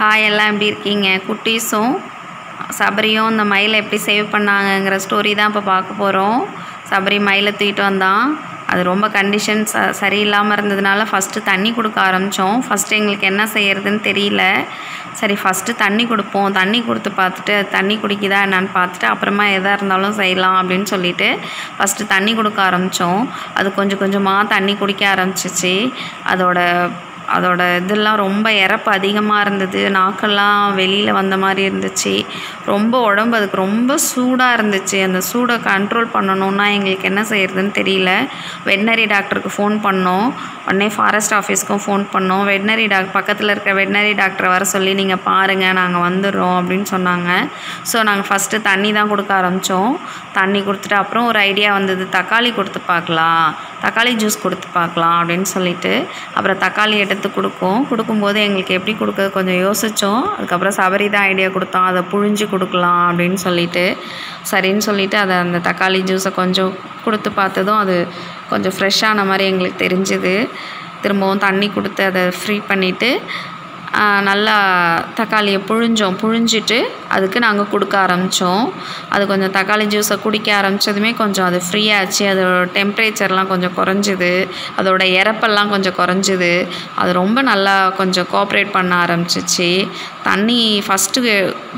hi எல்லாம் எப்படி இருக்கீங்க குட்டீஸும் சபரியும் இந்த மயிலை எப்படி சேவ் பண்ணாங்கங்கிற ஸ்டோரி தான் இப்போ பார்க்க போகிறோம் சபரி மயிலை தூக்கிட்டு வந்தான் அது ரொம்ப கண்டிஷன் ச சரியில்லாமல் இருந்ததுனால ஃபஸ்ட்டு தண்ணி கொடுக்க ஆரம்பித்தோம் ஃபஸ்ட்டு எங்களுக்கு என்ன செய்கிறதுன்னு தெரியல சரி ஃபஸ்ட்டு தண்ணி கொடுப்போம் தண்ணி கொடுத்து பார்த்துட்டு அது தண்ணி குடிக்குதா என்னான்னு பார்த்துட்டு அப்புறமா எதாக இருந்தாலும் செய்யலாம் அப்படின்னு சொல்லிட்டு ஃபஸ்ட்டு தண்ணி கொடுக்க ஆரம்பித்தோம் அது கொஞ்சம் கொஞ்சமாக தண்ணி குடிக்க ஆரம்பிச்சிச்சு அதோடய அதோட இதெல்லாம் ரொம்ப இறப்பு அதிகமாக இருந்தது நாக்கெல்லாம் வெளியில் வந்த மாதிரி இருந்துச்சு ரொம்ப உடம்பு அதுக்கு ரொம்ப சூடாக இருந்துச்சு அந்த சூடை கண்ட்ரோல் பண்ணணுன்னா எங்களுக்கு என்ன செய்கிறதுன்னு தெரியல வெட்னரி டாக்டருக்கு ஃபோன் பண்ணோம் உடனே ஃபாரஸ்ட் ஆஃபீஸ்க்கும் ஃபோன் பண்ணோம் வெட்னரி டாக்டர் பக்கத்தில் இருக்க வெட்னரி டாக்டரை வர சொல்லி நீங்கள் பாருங்கள் நாங்கள் வந்துடுறோம் அப்படின்னு சொன்னாங்க ஸோ நாங்கள் ஃபஸ்ட்டு தண்ணி தான் கொடுக்க ஆரம்பித்தோம் தண்ணி கொடுத்துட்டு அப்புறம் ஒரு ஐடியா வந்தது தக்காளி கொடுத்து பார்க்கலாம் தக்காளி ஜூஸ் கொடுத்து பார்க்கலாம் அப்படின்னு சொல்லிட்டு அப்புறம் தக்காளி எடுத்து கொடுக்கும் கொடுக்கும்போது எங்களுக்கு எப்படி கொடுக்கறது கொஞ்சம் யோசித்தோம் அதுக்கப்புறம் சபரி தான் ஐடியா கொடுத்தோம் அதை புழிஞ்சு கொடுக்கலாம் அப்படின்னு சொல்லிட்டு சரின்னு சொல்லிவிட்டு அதை அந்த தக்காளி ஜூஸை கொஞ்சம் கொடுத்து பார்த்ததும் அது கொஞ்சம் ஃப்ரெஷ்ஷான மாதிரி எங்களுக்கு தெரிஞ்சுது திரும்பவும் தண்ணி கொடுத்து அதை ஃப்ரீ பண்ணிவிட்டு நல்லா தக்காளியை புழிஞ்சோம் புழிஞ்சிட்டு அதுக்கு நாங்கள் கொடுக்க ஆரம்பித்தோம் அது கொஞ்சம் தக்காளி ஜூஸை குடிக்க ஆரம்பித்ததுமே கொஞ்சம் அது ஃப்ரீயாச்சு அதோட டெம்ப்ரேச்சர்லாம் கொஞ்சம் குறைஞ்சிது அதோட இறப்பெல்லாம் கொஞ்சம் குறைஞ்சிது அது ரொம்ப நல்லா கொஞ்சம் கோஆப்ரேட் பண்ண ஆரம்பிச்சிச்சு தண்ணி ஃபஸ்ட்டு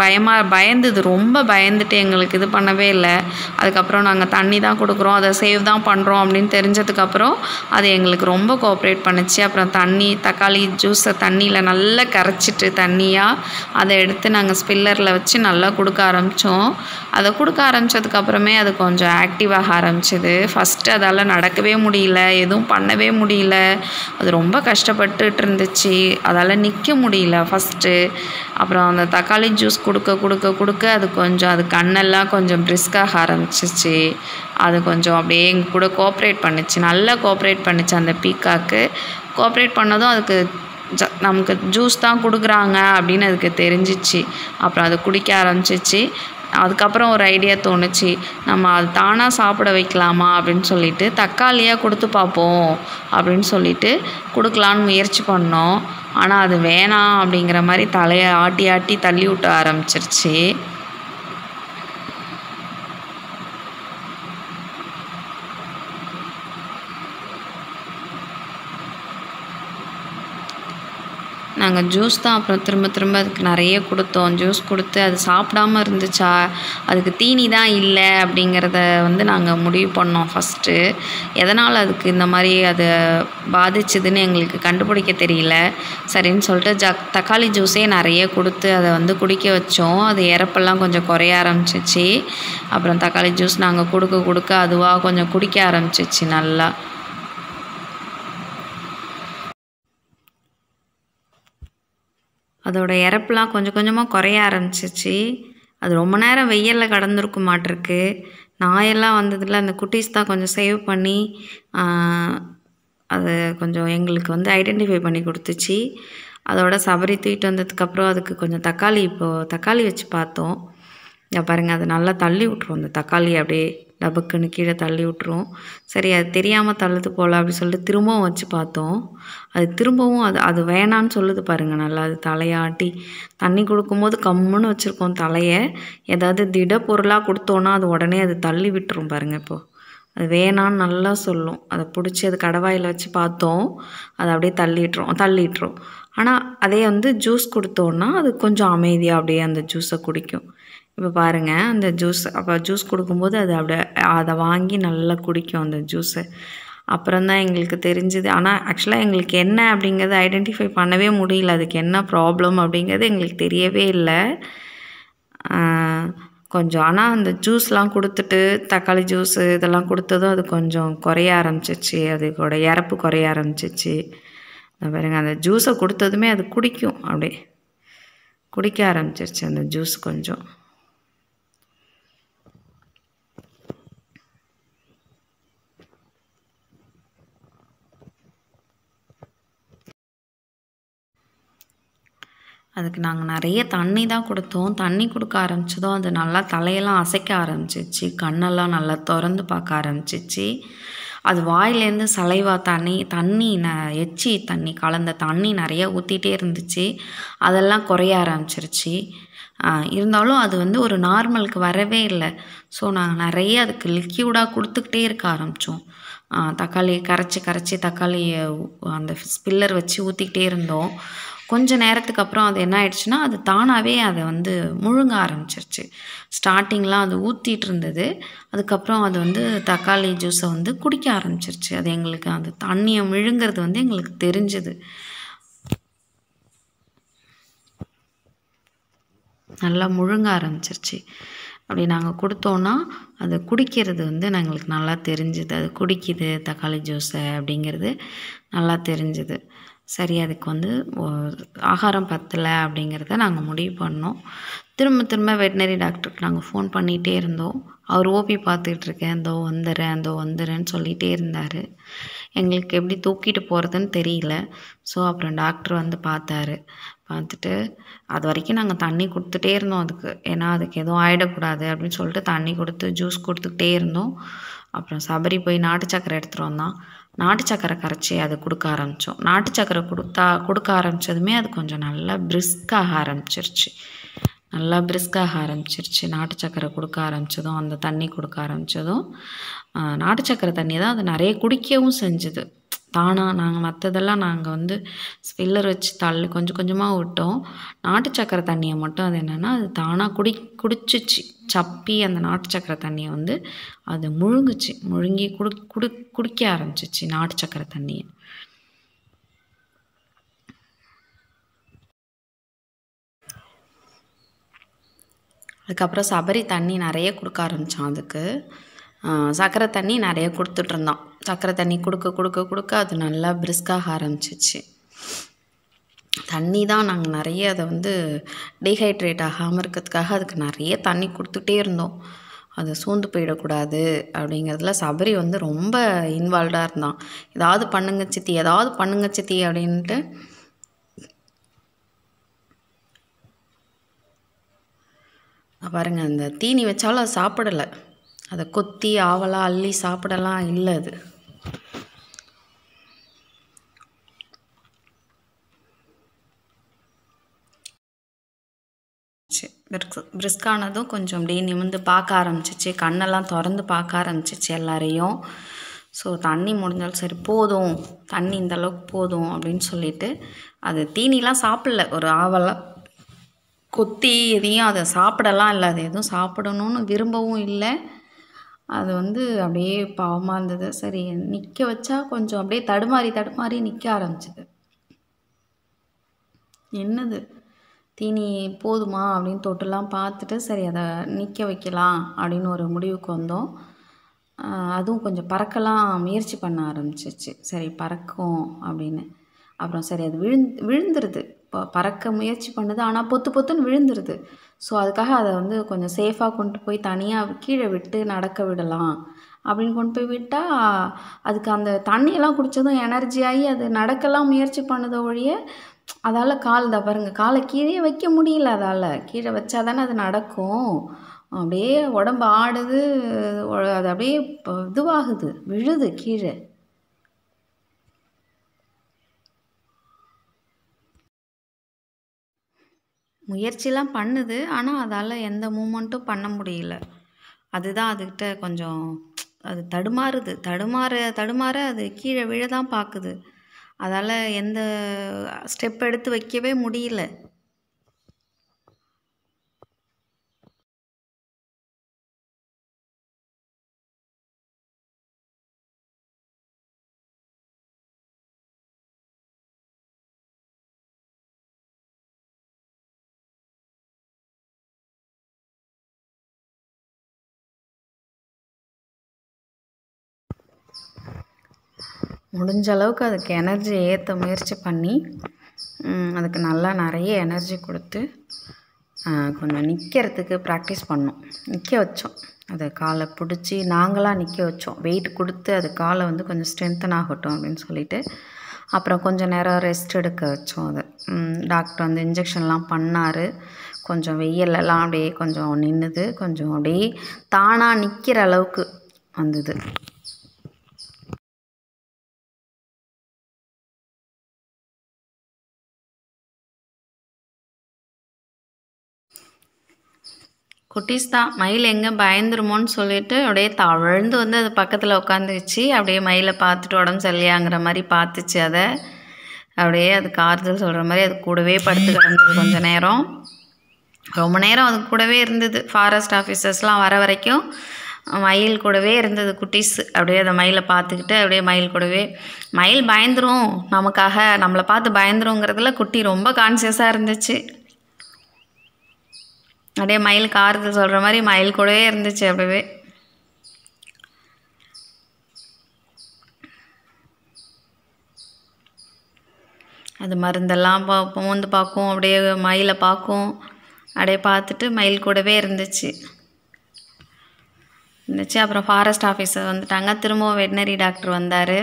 பயமாக பயந்துது ரொம்ப பயந்துட்டு எங்களுக்கு இது பண்ணவே இல்லை அதுக்கப்புறம் நாங்கள் தண்ணி தான் கொடுக்குறோம் அதை சேவ் தான் பண்ணுறோம் அப்படின்னு தெரிஞ்சதுக்கப்புறம் அது எங்களுக்கு ரொம்ப கோஆப்ரேட் பண்ணுச்சு அப்புறம் தண்ணி தக்காளி ஜூஸை தண்ணியில் நல்லா கரைச்சிட்டு தண்ணியாக அதை எடுத்து நாங்கள் ஸ்பில்லரில் வச்சு நல்லா கொடுக்க ஆரம்பித்தோம் அதை கொடுக்க ஆரம்பித்ததுக்கப்புறமே அது கொஞ்சம் ஆக்டிவாக ஆரம்பிச்சிது ஃபஸ்ட்டு அதால் நடக்கவே முடியல எதுவும் பண்ணவே முடியல அது ரொம்ப கஷ்டப்பட்டுட்டு இருந்துச்சு அதால் நிற்க முடியல ஃபஸ்ட்டு அப்புறம் அந்த தக்காளி ஜூஸ் கொடுக்க கொடுக்க கொடுக்க அது கொஞ்சம் அது கண்ணெல்லாம் கொஞ்சம் பிரிஸ்காக ஆரம்பிச்சிச்சு அது கொஞ்சம் அப்படியே எங்கள் கூட கோஆப்ரேட் பண்ணுச்சு நல்லா கோஆப்ரேட் பண்ணிச்சு அந்த பீக்காக்கு கோஆப்ரேட் பண்ணதும் அதுக்கு ஜ நமக்கு ஜூஸ் தான் கொடுக்குறாங்க அப்படின்னு அதுக்கு தெரிஞ்சிச்சு அப்புறம் அது குடிக்க ஆரம்பிச்சிச்சு அதுக்கப்புறம் ஒரு ஐடியா தோணுச்சு நம்ம அது தானாக சாப்பிட வைக்கலாமா அப்படின்னு சொல்லிட்டு தக்காளியாக கொடுத்து பார்ப்போம் அப்படின்னு சொல்லிட்டு கொடுக்கலான்னு முயற்சி பண்ணோம் ஆனால் அது வேணாம் அப்படிங்கிற மாதிரி தலையை ஆட்டி ஆட்டி தள்ளி விட்ட ஆரம்பிச்சிருச்சு நாங்கள் ஜூஸ் தான் அப்புறம் திரும்ப திரும்ப அதுக்கு நிறைய கொடுத்தோம் ஜூஸ் கொடுத்து அது சாப்பிடாமல் இருந்துச்சா அதுக்கு தீனி தான் இல்லை அப்படிங்கிறத வந்து நாங்கள் முடிவு பண்ணோம் ஃபஸ்ட்டு எதனால் அதுக்கு இந்த மாதிரி அதை பாதிச்சதுன்னு எங்களுக்கு கண்டுபிடிக்க தெரியல சரின்னு சொல்லிட்டு ஜ தக்காளி ஜூஸே நிறைய கொடுத்து அதை வந்து குடிக்க வச்சோம் அது இறப்பெல்லாம் கொஞ்சம் குறைய ஆரம்பிச்சிச்சு அப்புறம் தக்காளி ஜூஸ் நாங்கள் கொடுக்க கொடுக்க அதுவாக கொஞ்சம் குடிக்க ஆரம்பிச்சிச்சு நல்லா அதோடய இறப்புலாம் கொஞ்சம் கொஞ்சமாக குறைய ஆரம்பிச்சிச்சு அது ரொம்ப நேரம் வெயிலில் கடந்திருக்க மாட்டிருக்கு நாயெல்லாம் வந்ததில் அந்த குட்டீஸ் தான் கொஞ்சம் சேவ் பண்ணி அது கொஞ்சம் எங்களுக்கு வந்து ஐடென்டிஃபை பண்ணி கொடுத்துச்சு அதோட சபரி தூக்கிட்டு வந்ததுக்கப்புறம் அதுக்கு கொஞ்சம் தக்காளி இப்போது தக்காளி வச்சு பார்த்தோம் பாருங்கள் அது நல்லா தள்ளி விட்ருவோம் அந்த தக்காளி அப்படியே டபக்குன்னு கீழே தள்ளி விட்டுரும் சரி அது தெரியாமல் தள்ளுது போல் அப்படின்னு சொல்லிட்டு திரும்பவும் வச்சு பார்த்தோம் அது திரும்பவும் அது அது வேணான்னு சொல்லுது பாருங்கள் நல்லா அது தலையாட்டி தண்ணி கொடுக்கும்போது கம்முன்னு வச்சுருக்கோம் தலையை ஏதாவது திட பொருளாக கொடுத்தோன்னா அது உடனே அது தள்ளி விட்டுரும் பாருங்கள் இப்போது அது வேணான்னு நல்லா சொல்லும் அதை பிடிச்சி அது கடவாயில் வச்சு பார்த்தோம் அதை அப்படியே தள்ளிட்டுரும் தள்ளிட்டுரும் ஆனால் அதே வந்து ஜூஸ் கொடுத்தோன்னா அது கொஞ்சம் அமைதியாக அப்படியே அந்த ஜூஸை குடிக்கும் இப்போ பாருங்கள் அந்த ஜூஸ் அப்போ ஜூஸ் கொடுக்கும்போது அது அப்படியே அதை வாங்கி நல்லா குடிக்கும் அந்த ஜூஸை அப்புறம் தான் எங்களுக்கு தெரிஞ்சுது ஆனால் ஆக்சுவலாக எங்களுக்கு என்ன அப்படிங்கிறத ஐடென்டிஃபை பண்ணவே முடியல அதுக்கு என்ன ப்ராப்ளம் அப்படிங்கிறது எங்களுக்கு தெரியவே இல்லை கொஞ்சம் ஆனால் அந்த ஜூஸ்லாம் கொடுத்துட்டு தக்காளி ஜூஸு இதெல்லாம் கொடுத்ததும் அது கொஞ்சம் குறைய ஆரம்பிச்சிச்சு அதோட இறப்பு குறைய ஆரம்பிச்சிச்சு பாருங்கள் அந்த ஜூஸை கொடுத்ததுமே அது குடிக்கும் அப்படியே குடிக்க ஆரம்பிச்சிருச்சு அந்த ஜூஸ் கொஞ்சம் அதுக்கு நாங்கள் நிறைய தண்ணி தான் கொடுத்தோம் தண்ணி கொடுக்க ஆரம்பித்ததும் அது நல்லா தலையெல்லாம் அசைக்க ஆரம்பிச்சிச்சு கண்ணெல்லாம் நல்லா திறந்து பார்க்க ஆரம்பிச்சிச்சு அது வாயிலேருந்து சலைவா தண்ணி தண்ணி ந எச்சி தண்ணி கலந்த தண்ணி நிறைய ஊற்றிட்டே இருந்துச்சு அதெல்லாம் குறைய ஆரம்பிச்சிருச்சு இருந்தாலும் அது வந்து ஒரு நார்மலுக்கு வரவே இல்லை ஸோ நாங்கள் நிறைய அதுக்கு லிக்யூடாக கொடுத்துக்கிட்டே இருக்க ஆரம்பித்தோம் தக்காளியை கரைச்சி கரைச்சி தக்காளியை அந்த ஸ்பில்லர் வச்சு ஊற்றிக்கிட்டே இருந்தோம் கொஞ்ச நேரத்துக்கு அப்புறம் அது என்ன ஆயிடுச்சுன்னா அது தானாகவே அதை வந்து முழுங்க ஆரம்பிச்சிருச்சு ஸ்டார்டிங்லாம் அது ஊற்றிட்டு இருந்தது அதுக்கப்புறம் அது வந்து தக்காளி ஜூஸை வந்து குடிக்க ஆரம்பிச்சிருச்சு அது எங்களுக்கு அந்த தண்ணியை விழுங்கிறது வந்து எங்களுக்கு தெரிஞ்சுது நல்லா முழுங்க ஆரம்பிச்சிருச்சு அப்படி நாங்கள் கொடுத்தோன்னா அது குடிக்கிறது வந்து எங்களுக்கு நல்லா தெரிஞ்சுது அது குடிக்குது தக்காளி ஜூஸை அப்படிங்கிறது நல்லா தெரிஞ்சுது சரி அதுக்கு வந்து ஆகாரம் பத்தலை அப்படிங்கிறத நாங்கள் முடிவு பண்ணோம் திரும்ப திரும்ப வெட்டினரி டாக்டருக்கு நாங்கள் ஃபோன் பண்ணிகிட்டே இருந்தோம் அவர் ஓபி பார்த்துக்கிட்ருக்கேன் இந்தோ வந்துடுறேன் இந்தோ வந்துடுறேன்னு சொல்லிகிட்டே இருந்தார் எங்களுக்கு எப்படி தூக்கிட்டு போகிறதுன்னு தெரியல ஸோ அப்புறம் டாக்டர் வந்து பார்த்தாரு பார்த்துட்டு அது வரைக்கும் நாங்கள் தண்ணி கொடுத்துட்டே இருந்தோம் அதுக்கு ஏன்னா அதுக்கு எதுவும் ஆகிடக்கூடாது அப்படின்னு சொல்லிட்டு தண்ணி கொடுத்து ஜூஸ் கொடுத்துக்கிட்டே இருந்தோம் அப்புறம் சபரி போய் நாட்டு சக்கரை எடுத்துகிட்டு வந்தான் நாட்டு சக்கரை கரைச்சி அது கொடுக்க ஆரம்பித்தோம் நாட்டு சக்கரை கொடுத்தா கொடுக்க ஆரம்பித்ததுமே அது கொஞ்சம் நல்லா பிரிஸ்காக ஆரம்பிச்சிருச்சு நல்லா பிரிஸ்காக ஆரம்பிச்சிருச்சு நாட்டு சக்கரை கொடுக்க ஆரம்பித்ததும் அந்த தண்ணி கொடுக்க ஆரம்பித்ததும் நாட்டு சக்கரை தண்ணி தான் அது நிறைய குடிக்கவும் செஞ்சுது தானாக நாங்கள் மற்றதெல்லாம் நாங்கள் வந்து ஸ்பில்லர் வச்சு தள்ளு கொஞ்சம் கொஞ்சமாக விட்டோம் நாட்டு சக்கரை தண்ணியை மட்டும் அது என்னென்னா அது தானாக குடி குடிச்சிச்சு சப்பி அந்த நாட்டு சக்கரை தண்ணியை வந்து அது முழுங்குச்சு முழுங்கி குடு குடு குடிக்க ஆரம்பிச்சிச்சு நாட்டு சக்கரை தண்ணியை அதுக்கப்புறம் சபரி தண்ணி நிறைய கொடுக்க ஆரம்பித்தான் அதுக்கு சர்க்கரை தண்ணி நிறைய கொடுத்துட்ருந்தோம் சர்க்கரை தண்ணி கொடுக்க கொடுக்க கொடுக்க அது நல்லா பிரிஸ்காக ஆரம்பிச்சிச்சு தண்ணி தான் நாங்கள் நிறைய அதை வந்து டீஹைட்ரேட் ஆகாமல் இருக்கிறதுக்காக அதுக்கு நிறைய தண்ணி கொடுத்துட்டே இருந்தோம் அது சூழ்ந்து போயிடக்கூடாது அப்படிங்கிறதுல சபரி வந்து ரொம்ப இன்வால்வ்டாக இருந்தான் ஏதாவது பண்ணுங்க சித்தி ஏதாவது பண்ணுங்க சித்தி அப்படின்ட்டு பாருங்கள் அந்த தீனி வச்சாலும் அது சாப்பிடலை அதை கொத்தி ஆவலாக அள்ளி சாப்பிடலாம் இல்லை அது பிரிஸ்கானதும் கொஞ்சம் அப்படி நிமிந்து பார்க்க ஆரம்பிச்சிச்சு கண்ணெல்லாம் திறந்து பார்க்க ஆரம்பிச்சிச்சு எல்லாரையும் ஸோ தண்ணி முடிஞ்சாலும் சரி போதும் தண்ணி இந்த அளவுக்கு போதும் அப்படின்னு சொல்லிட்டு அது தீனிலாம் சாப்பிடல ஒரு ஆவலாக கொத்தி எதையும் அதை சாப்பிடலாம் இல்லை அது எதுவும் சாப்பிடணும்னு விரும்பவும் இல்லை அது வந்து அப்படியே பாவமாக இருந்தது சரி நிற்க வச்சா கொஞ்சம் அப்படியே தடுமாறி தடுமாறி நிற்க ஆரம்பிச்சிது என்னது தீனி போதுமா அப்படின்னு தொட்டுலாம் பார்த்துட்டு சரி அதை நிற்க வைக்கலாம் அப்படின்னு ஒரு முடிவுக்கு வந்தோம் அதுவும் கொஞ்சம் பறக்கலாம் முயற்சி பண்ண ஆரம்பிச்சிச்சு சரி பறக்கும் அப்படின்னு அப்புறம் சரி அது விழுந் விழுந்துருது இப்போ பறக்க முயற்சி பண்ணுது ஆனால் பொத்து பொத்துன்னு விழுந்துருது ஸோ அதுக்காக அதை வந்து கொஞ்சம் சேஃபாக கொண்டு போய் தனியாக கீழே விட்டு நடக்க விடலாம் அப்படின்னு கொண்டு போய் விட்டால் அதுக்கு அந்த தண்ணியெல்லாம் குடித்ததும் எனர்ஜியாகி அது நடக்கலாம் முயற்சி பண்ணதை ஒழிய அதால் கால் தான் பாருங்கள் காலை கீழே வைக்க முடியல அதால் கீழே வச்சா தானே அது நடக்கும் அப்படியே உடம்பு ஆடுது அது அப்படியே இதுவாகுது விழுது கீழே முயற்சிலாம் பண்ணுது ஆனால் அதால் எந்த மூமெண்ட்டும் பண்ண முடியல அதுதான் அதுக்கிட்ட கொஞ்சம் அது தடுமாறுது தடுமாற தடுமாற அது கீழே விழ தான் பார்க்குது அதால் எந்த ஸ்டெப் எடுத்து வைக்கவே முடியல முடிஞ்ச அளவுக்கு அதுக்கு எனர்ஜி ஏற்ற முயற்சி பண்ணி அதுக்கு நல்லா நிறைய எனர்ஜி கொடுத்து கொஞ்சம் நிற்கிறதுக்கு ப்ராக்டிஸ் பண்ணோம் நிற்க வச்சோம் அதை காலை பிடிச்சி நாங்களாக நிற்க வச்சோம் வெயிட் கொடுத்து அது காலை வந்து கொஞ்சம் ஸ்ட்ரென்த்தன் ஆகட்டும் அப்படின்னு சொல்லிட்டு அப்புறம் கொஞ்சம் நேரம் ரெஸ்ட் எடுக்க வச்சோம் அது டாக்டர் வந்து இன்ஜெக்ஷன்லாம் பண்ணார் கொஞ்சம் வெயிலெல்லாம் அப்படியே கொஞ்சம் நின்றுது கொஞ்சம் அப்படியே தானாக நிற்கிற அளவுக்கு வந்தது குட்டீஸ் தான் மயில் எங்கே பயந்துருமோன்னு சொல்லிட்டு அப்படியே தவழ்ந்து வந்து அது பக்கத்தில் உட்காந்துச்சு அப்படியே மயிலை பார்த்துட்டு உடம்பு சரியாங்கிற மாதிரி பார்த்துச்சு அதை அப்படியே அது காரத்தில் சொல்கிற மாதிரி அது கூடவே படுத்து கிடந்தது கொஞ்சம் நேரம் ரொம்ப நேரம் அது கூடவே இருந்தது ஃபாரஸ்ட் ஆஃபீஸர்ஸ்லாம் வர வரைக்கும் மயில் கூடவே இருந்தது குட்டீஸ் அப்படியே அதை மயிலை பார்த்துக்கிட்டு அப்படியே மயில் கூடவே மயில் பயந்துரும் நமக்காக நம்மளை பார்த்து பயந்துருங்கிறதுல குட்டி ரொம்ப கான்சியஸாக இருந்துச்சு அப்படியே மயில் காரத்தில் சொல்கிற மாதிரி மயில் கூடவே இருந்துச்சு அப்படியே அது மருந்தெல்லாம் பார்ப்போம் வந்து பார்க்கும் அப்படியே மயிலை பார்க்கும் அப்படியே பார்த்துட்டு மயில் கூடவே இருந்துச்சு இருந்துச்சு அப்புறம் ஃபாரஸ்ட் ஆஃபீஸர் வந்துட்டாங்க திரும்பவும் வெட்டினரி டாக்டர் வந்தார்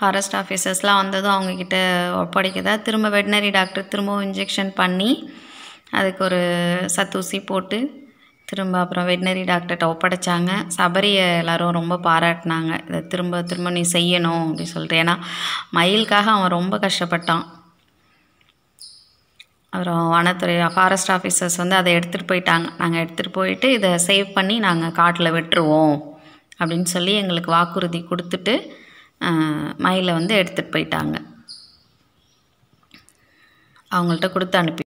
ஃபாரஸ்ட் ஆஃபீஸர்ஸ்லாம் வந்ததும் அவங்கக்கிட்ட ஒப்படைக்கதா திரும்ப வெட்டினரி டாக்டர் திரும்பவும் இன்ஜெக்ஷன் பண்ணி அதுக்கு ஒரு சத்தூசி போட்டு திரும்ப அப்புறம் வெட்டினரி டாக்டர்கிட்ட ஒப்படைச்சாங்க சபரியை எல்லோரும் ரொம்ப பாராட்டினாங்க இதை திரும்ப திரும்ப நீ செய்யணும் அப்படின்னு சொல்லிட்டு ஏன்னா மயிலுக்காக அவன் ரொம்ப கஷ்டப்பட்டான் அப்புறம் வனத்துறை ஃபாரஸ்ட் ஆஃபீஸர்ஸ் வந்து அதை எடுத்துகிட்டு போயிட்டாங்க நாங்கள் எடுத்துகிட்டு போயிட்டு இதை சேவ் பண்ணி நாங்கள் காட்டில் வெட்டுருவோம் அப்படின்னு சொல்லி எங்களுக்கு வாக்குறுதி கொடுத்துட்டு மயிலை வந்து எடுத்துகிட்டு போயிட்டாங்க அவங்கள்ட்ட கொடுத்து அனுப்பி